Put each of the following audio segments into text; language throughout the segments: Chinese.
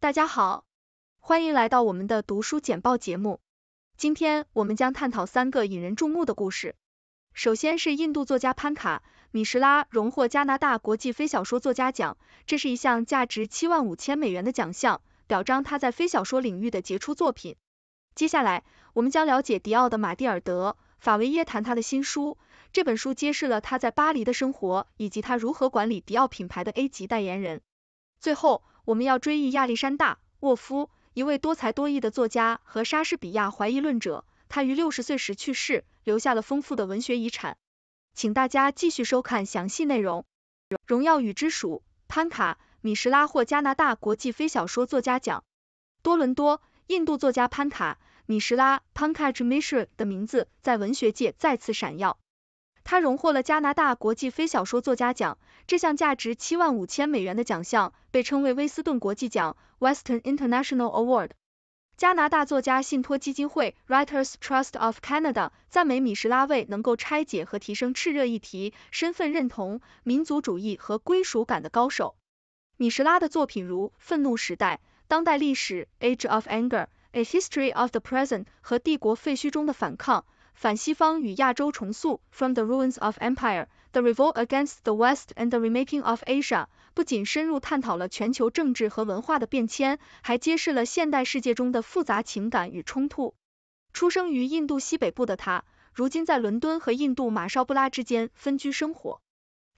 大家好，欢迎来到我们的读书简报节目。今天我们将探讨三个引人注目的故事。首先是印度作家潘卡·米什拉荣获加拿大国际非小说作家奖，这是一项价值七万五千美元的奖项，表彰他在非小说领域的杰出作品。接下来，我们将了解迪奥的马蒂尔德·法维耶谈他的新书，这本书揭示了他在巴黎的生活以及他如何管理迪奥品牌的 A 级代言人。最后，我们要追忆亚历山大·沃夫，一位多才多艺的作家和莎士比亚怀疑论者。他于六十岁时去世，留下了丰富的文学遗产。请大家继续收看详细内容。荣耀与之属，潘卡·米什拉获加拿大国际非小说作家奖。多伦多，印度作家潘卡·米什拉 （Pankaj Mishra） 的名字在文学界再次闪耀。他荣获了加拿大国际非小说作家奖。这项价值七万五千美元的奖项被称为威斯顿国际奖 w e s t e r n International Award）。加拿大作家信托基金会 （Writers Trust of Canada） 赞美米什拉为能够拆解和提升炽热议题、身份认同、民族主义和归属感的高手。米什拉的作品如《愤怒时代：当代历史》（Age of Anger: A History of the Present） 和《帝国废墟中的反抗：反西方与亚洲重塑》（From the Ruins of Empire）。The Revolt Against the West and the Remaking of Asia 不仅深入探讨了全球政治和文化的变迁，还揭示了现代世界中的复杂情感与冲突。出生于印度西北部的他，如今在伦敦和印度马绍布拉之间分居生活。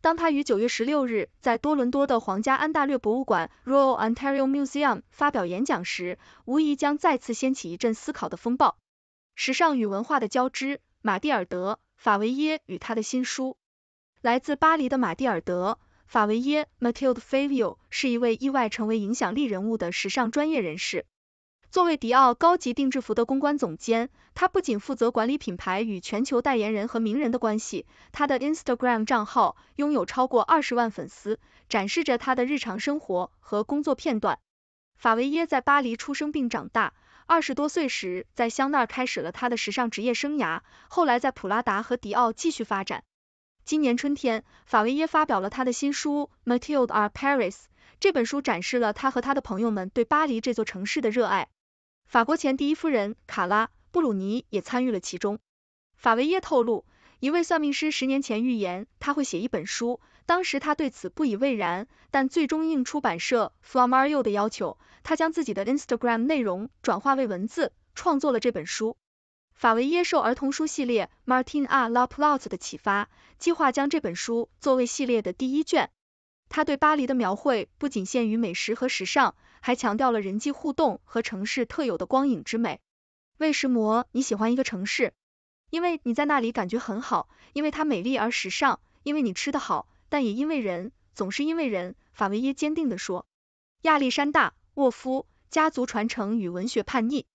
当他于9月16日在多伦多的皇家安大略博物馆 （Royal Ontario Museum） 发表演讲时，无疑将再次掀起一阵思考的风暴。时尚与文化的交织，马蒂尔德·法维耶与他的新书。来自巴黎的马蒂尔德·法维耶 m a t i l d e f a v i e 是一位意外成为影响力人物的时尚专业人士。作为迪奥高级定制服的公关总监，他不仅负责管理品牌与全球代言人和名人的关系，他的 Instagram 账号拥有超过二十万粉丝，展示着他的日常生活和工作片段。法维耶在巴黎出生并长大，二十多岁时在香奈儿开始了他的时尚职业生涯，后来在普拉达和迪奥继续发展。今年春天，法维耶发表了他的新书《Matilda à Paris》。这本书展示了他和他的朋友们对巴黎这座城市的热爱。法国前第一夫人卡拉·布鲁尼也参与了其中。法维耶透露，一位算命师十年前预言他会写一本书，当时他对此不以为然。但最终应出版社 f l a m m a r i o 的要求，他将自己的 Instagram 内容转化为文字，创作了这本书。法维耶受儿童书系列 Martin R. l a p l o t z 的启发，计划将这本书作为系列的第一卷。他对巴黎的描绘不仅限于美食和时尚，还强调了人际互动和城市特有的光影之美。为什么你喜欢一个城市，因为你在那里感觉很好，因为它美丽而时尚，因为你吃得好，但也因为人，总是因为人。法维耶坚定地说。亚历山大·沃夫家族传承与文学叛逆。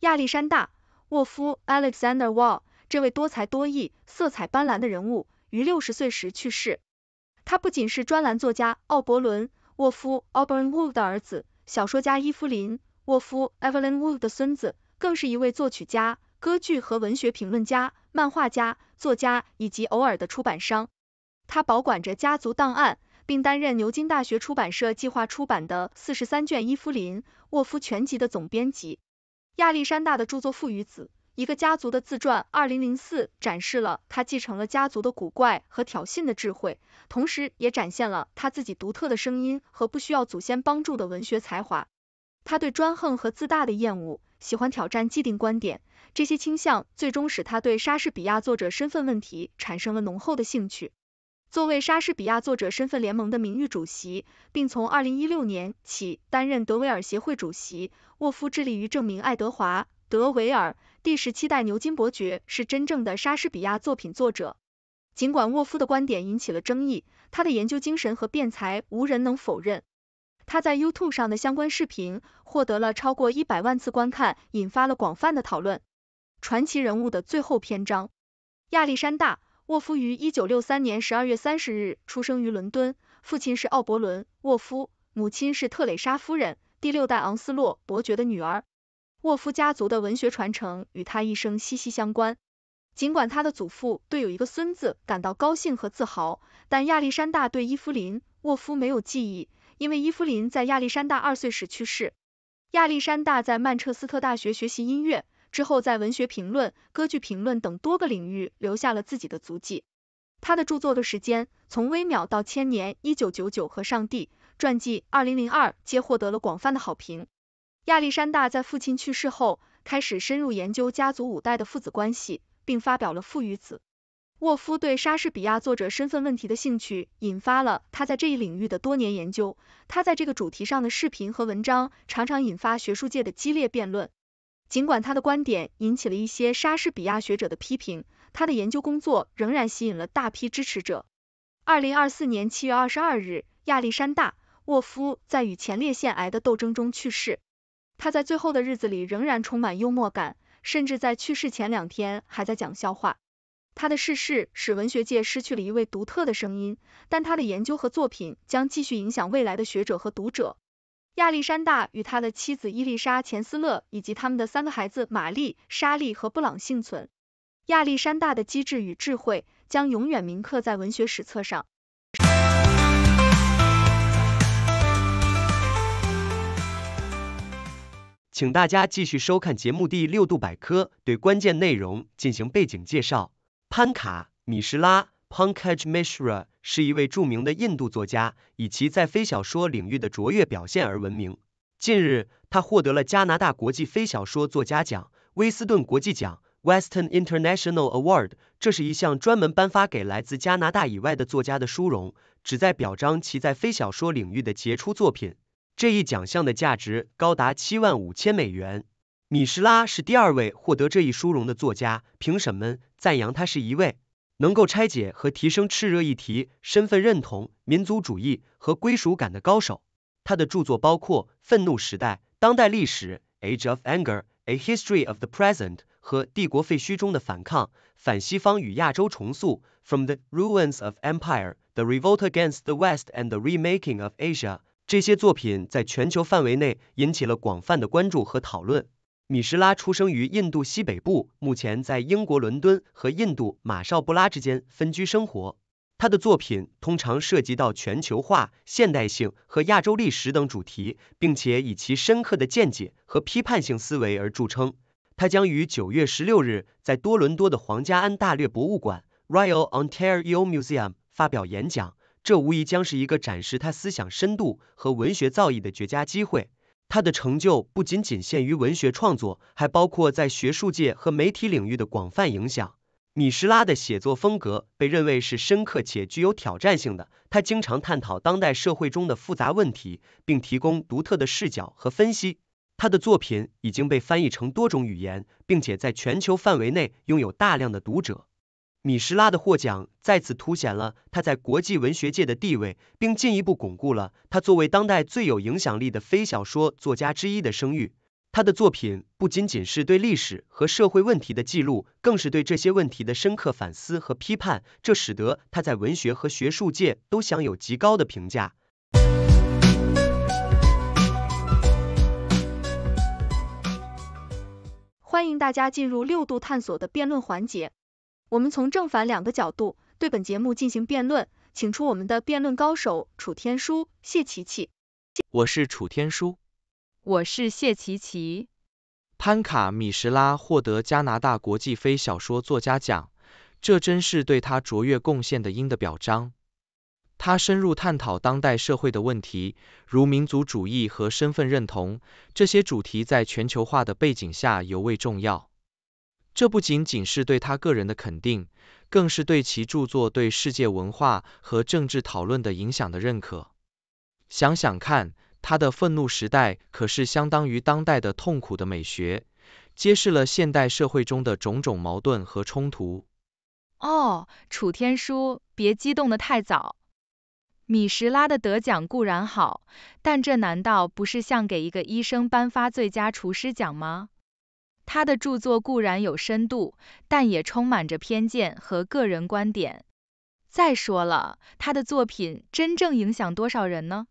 亚历山大。沃夫 Alexander w a l l 这位多才多艺、色彩斑斓的人物于六十岁时去世。他不仅是专栏作家奥伯伦沃夫 Auburn w o o d 的儿子，小说家伊芙琳沃夫 Evelyn w o o d 的孙子，更是一位作曲家、歌剧和文学评论家、漫画家、作家以及偶尔的出版商。他保管着家族档案，并担任牛津大学出版社计划出版的四十三卷伊芙琳沃夫全集的总编辑。亚历山大的著作《父与子：一个家族的自传》（2004） 展示了他继承了家族的古怪和挑衅的智慧，同时也展现了他自己独特的声音和不需要祖先帮助的文学才华。他对专横和自大的厌恶，喜欢挑战既定观点，这些倾向最终使他对莎士比亚作者身份问题产生了浓厚的兴趣。作为莎士比亚作者身份联盟的名誉主席，并从2016年起担任德维尔协会主席，沃夫致力于证明爱德华·德维尔第十七代牛津伯爵是真正的莎士比亚作品作者。尽管沃夫的观点引起了争议，他的研究精神和辩才无人能否认。他在 YouTube 上的相关视频获得了超过一百万次观看，引发了广泛的讨论。传奇人物的最后篇章，亚历山大。沃夫于一九六三年十二月三十日出生于伦敦，父亲是奥伯伦·沃夫，母亲是特蕾莎夫人，第六代昂斯洛伯爵的女儿。沃夫家族的文学传承与他一生息息相关。尽管他的祖父对有一个孙子感到高兴和自豪，但亚历山大对伊芙琳·沃夫没有记忆，因为伊芙琳在亚历山大二岁时去世。亚历山大在曼彻斯特大学学习音乐。之后，在文学评论、歌剧评论等多个领域留下了自己的足迹。他的著作的时间从微秒到千年，《一九九九和上帝传记》二零零二，皆获得了广泛的好评。亚历山大在父亲去世后，开始深入研究家族五代的父子关系，并发表了《父与子》。沃夫对莎士比亚作者身份问题的兴趣，引发了他在这一领域的多年研究。他在这个主题上的视频和文章，常常引发学术界的激烈辩论。尽管他的观点引起了一些莎士比亚学者的批评，他的研究工作仍然吸引了大批支持者。二零二四年七月二十二日，亚历山大·沃夫在与前列腺癌的斗争中去世。他在最后的日子里仍然充满幽默感，甚至在去世前两天还在讲笑话。他的逝世使文学界失去了一位独特的声音，但他的研究和作品将继续影响未来的学者和读者。亚历山大与他的妻子伊丽莎·钱斯勒以及他们的三个孩子玛丽、莎莉和布朗幸存。亚历山大的机智与智慧将永远铭刻在文学史册上。请大家继续收看节目第六度百科，对关键内容进行背景介绍。潘卡·米什拉 （Pankaj Mishra）。是一位著名的印度作家，以其在非小说领域的卓越表现而闻名。近日，他获得了加拿大国际非小说作家奖——威斯顿国际奖 （Western International Award）。这是一项专门颁发给来自加拿大以外的作家的殊荣，旨在表彰其在非小说领域的杰出作品。这一奖项的价值高达七万五千美元。米什拉是第二位获得这一殊荣的作家。评审们赞扬他是一位。能够拆解和提升炽热议题、身份认同、民族主义和归属感的高手。他的著作包括《愤怒时代：当代历史》（Age of Anger: A History of the Present） 和《帝国废墟中的反抗：反西方与亚洲重塑》（From the Ruins of Empire: The Revolt Against the West and the Remaking of Asia）。这些作品在全球范围内引起了广泛的关注和讨论。米什拉出生于印度西北部，目前在英国伦敦和印度马绍布拉之间分居生活。他的作品通常涉及到全球化、现代性和亚洲历史等主题，并且以其深刻的见解和批判性思维而著称。他将于九月十六日在多伦多的皇家安大略博物馆 （Royal Ontario Museum） 发表演讲，这无疑将是一个展示他思想深度和文学造诣的绝佳机会。他的成就不仅仅限于文学创作，还包括在学术界和媒体领域的广泛影响。米什拉的写作风格被认为是深刻且具有挑战性的，他经常探讨当代社会中的复杂问题，并提供独特的视角和分析。他的作品已经被翻译成多种语言，并且在全球范围内拥有大量的读者。米什拉的获奖再次凸显了他在国际文学界的地位，并进一步巩固了他作为当代最有影响力的非小说作家之一的声誉。他的作品不仅仅是对历史和社会问题的记录，更是对这些问题的深刻反思和批判，这使得他在文学和学术界都享有极高的评价。欢迎大家进入六度探索的辩论环节。我们从正反两个角度对本节目进行辩论，请出我们的辩论高手楚天舒、谢琪琪。我是楚天舒，我是谢琪琪。潘卡米什拉获得加拿大国际非小说作家奖，这真是对他卓越贡献的应的表彰。他深入探讨当代社会的问题，如民族主义和身份认同，这些主题在全球化的背景下尤为重要。这不仅仅是对他个人的肯定，更是对其著作对世界文化和政治讨论的影响的认可。想想看，他的《愤怒时代》可是相当于当代的《痛苦的美学》，揭示了现代社会中的种种矛盾和冲突。哦，楚天舒，别激动的太早。米什拉的得奖固然好，但这难道不是像给一个医生颁发最佳厨师奖吗？他的著作固然有深度，但也充满着偏见和个人观点。再说了，他的作品真正影响多少人呢？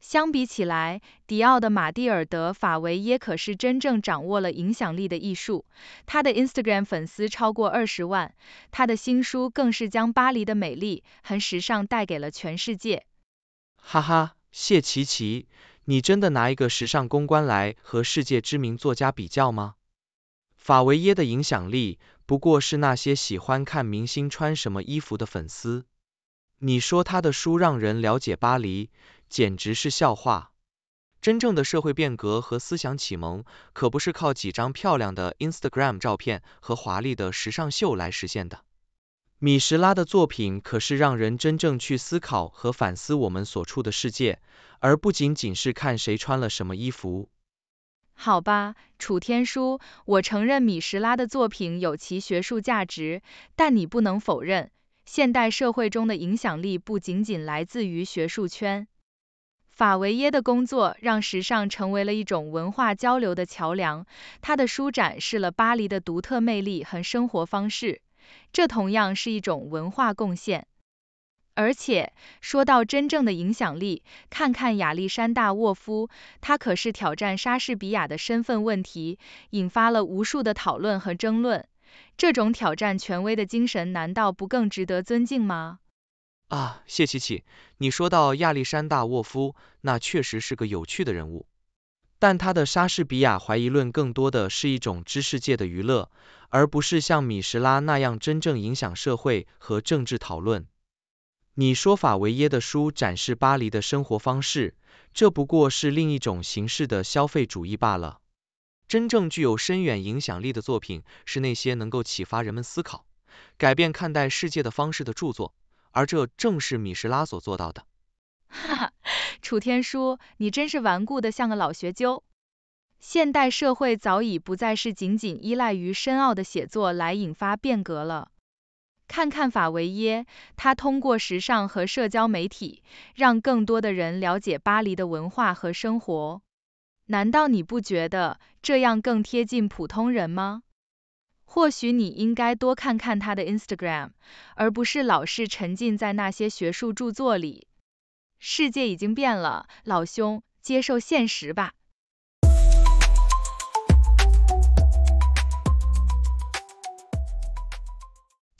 相比起来，迪奥的马蒂尔德·法维耶可是真正掌握了影响力的艺术。他的 Instagram 粉丝超过二十万，他的新书更是将巴黎的美丽和时尚带给了全世界。哈哈，谢琪琪，你真的拿一个时尚公关来和世界知名作家比较吗？法维耶的影响力不过是那些喜欢看明星穿什么衣服的粉丝。你说他的书让人了解巴黎，简直是笑话。真正的社会变革和思想启蒙，可不是靠几张漂亮的 Instagram 照片和华丽的时尚秀来实现的。米什拉的作品可是让人真正去思考和反思我们所处的世界，而不仅仅是看谁穿了什么衣服。好吧，楚天舒，我承认米什拉的作品有其学术价值，但你不能否认，现代社会中的影响力不仅仅来自于学术圈。法维耶的工作让时尚成为了一种文化交流的桥梁，他的书展示了巴黎的独特魅力和生活方式，这同样是一种文化贡献。而且说到真正的影响力，看看亚历山大沃夫，他可是挑战莎士比亚的身份问题，引发了无数的讨论和争论。这种挑战权威的精神，难道不更值得尊敬吗？啊，谢七七，你说到亚历山大沃夫，那确实是个有趣的人物。但他的莎士比亚怀疑论，更多的是一种知识界的娱乐，而不是像米什拉那样真正影响社会和政治讨论。你说法维耶的书展示巴黎的生活方式，这不过是另一种形式的消费主义罢了。真正具有深远影响力的作品，是那些能够启发人们思考、改变看待世界的方式的著作，而这正是米什拉所做到的。哈哈，楚天舒，你真是顽固的像个老学究。现代社会早已不再是仅仅依赖于深奥的写作来引发变革了。看看法维耶，他通过时尚和社交媒体，让更多的人了解巴黎的文化和生活。难道你不觉得这样更贴近普通人吗？或许你应该多看看他的 Instagram，而不是老是沉浸在那些学术著作里。世界已经变了，老兄，接受现实吧。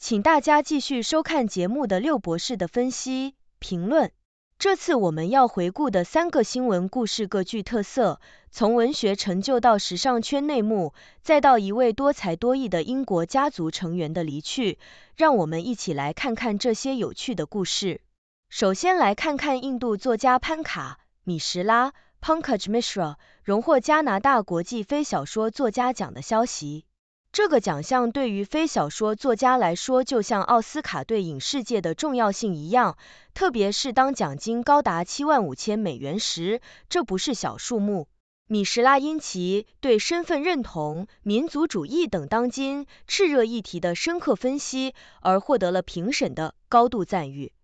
请大家继续收看节目的六博士的分析评论。这次我们要回顾的三个新闻故事各具特色，从文学成就到时尚圈内幕，再到一位多才多艺的英国家族成员的离去。让我们一起来看看这些有趣的故事。首先来看看印度作家潘卡·米什拉 （Pankaj Mishra） 荣获加拿大国际非小说作家奖的消息。这个奖项对于非小说作家来说，就像奥斯卡对影视界的重要性一样。特别是当奖金高达七万五千美元时，这不是小数目。米什拉因其对身份认同、民族主义等当今炽热议题的深刻分析而获得了评审的高度赞誉。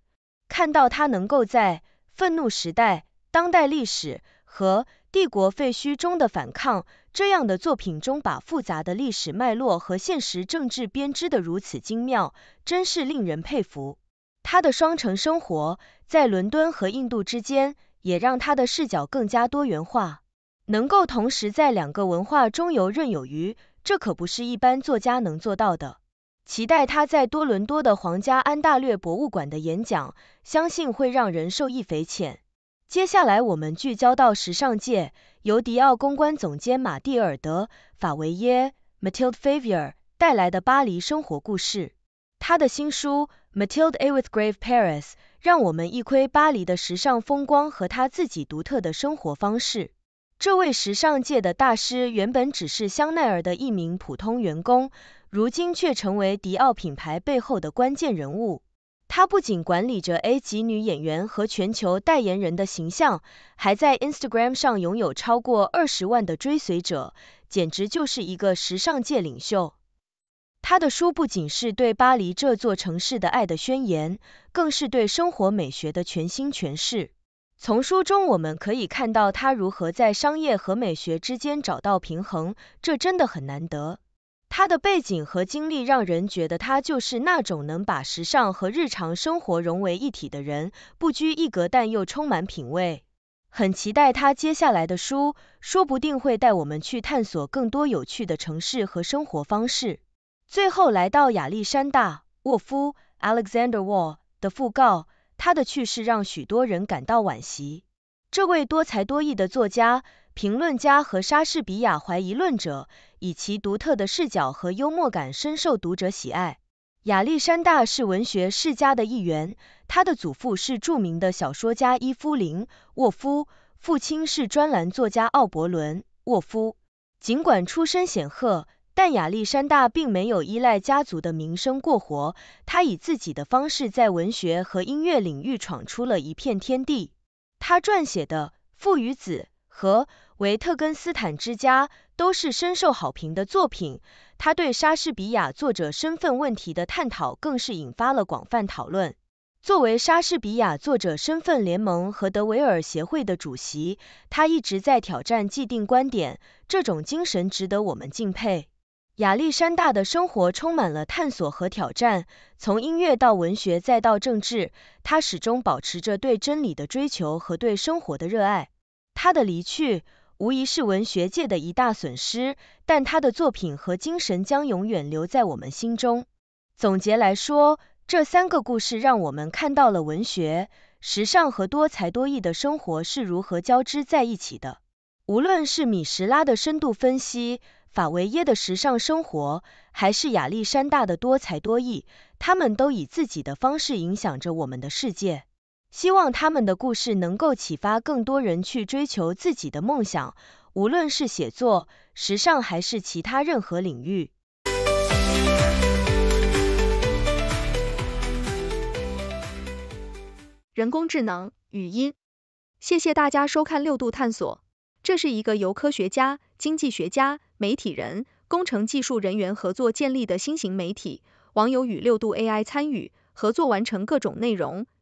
看到他能够在《愤怒时代》《当代历史》。和帝国废墟中的反抗这样的作品中，把复杂的历史脉络和现实政治编织的如此精妙，真是令人佩服。他的双城生活在伦敦和印度之间，也让他的视角更加多元化，能够同时在两个文化中游刃有余，这可不是一般作家能做到的。期待他在多伦多的皇家安大略博物馆的演讲，相信会让人受益匪浅。接下来，我们聚焦到时尚界，由迪奥公关总监马蒂尔德·法维耶 （Mathilde Favier） 带来的巴黎生活故事。他的新书《Mathilde A with Grave Paris》让我们一窥巴黎的时尚风光和他自己独特的生活方式。这位时尚界的大师原本只是香奈儿的一名普通员工，如今却成为迪奥品牌背后的关键人物。她不仅管理着 A 级女演员和全球代言人的形象，还在 Instagram 上拥有超过二十万的追随者，简直就是一个时尚界领袖。她的书不仅是对巴黎这座城市的爱的宣言，更是对生活美学的全新诠释。从书中我们可以看到她如何在商业和美学之间找到平衡，这真的很难得。他的背景和经历让人觉得他就是那种能把时尚和日常生活融为一体的人，不拘一格但又充满品味。很期待他接下来的书，说不定会带我们去探索更多有趣的城市和生活方式。最后来到亚历山大·沃夫 （Alexander w a l 的讣告，他的去世让许多人感到惋惜。这位多才多艺的作家。评论家和莎士比亚怀疑论者以其独特的视角和幽默感深受读者喜爱。亚历山大是文学世家的一员，他的祖父是著名的小说家伊夫林·沃夫，父亲是专栏作家奥伯伦·沃夫。尽管出身显赫，但亚历山大并没有依赖家族的名声过活，他以自己的方式在文学和音乐领域闯出了一片天地。他撰写的《父与子》。和《维特根斯坦之家》都是深受好评的作品。他对莎士比亚作者身份问题的探讨，更是引发了广泛讨论。作为莎士比亚作者身份联盟和德维尔协会的主席，他一直在挑战既定观点，这种精神值得我们敬佩。亚历山大的生活充满了探索和挑战，从音乐到文学再到政治，他始终保持着对真理的追求和对生活的热爱。他的离去无疑是文学界的一大损失，但他的作品和精神将永远留在我们心中。总结来说，这三个故事让我们看到了文学、时尚和多才多艺的生活是如何交织在一起的。无论是米什拉的深度分析、法维耶的时尚生活，还是亚历山大的多才多艺，他们都以自己的方式影响着我们的世界。希望他们的故事能够启发更多人去追求自己的梦想，无论是写作、时尚还是其他任何领域。人工智能语音，谢谢大家收看六度探索。这是一个由科学家、经济学家、媒体人、工程技术人员合作建立的新型媒体，网友与六度 AI 参与合作完成各种内容。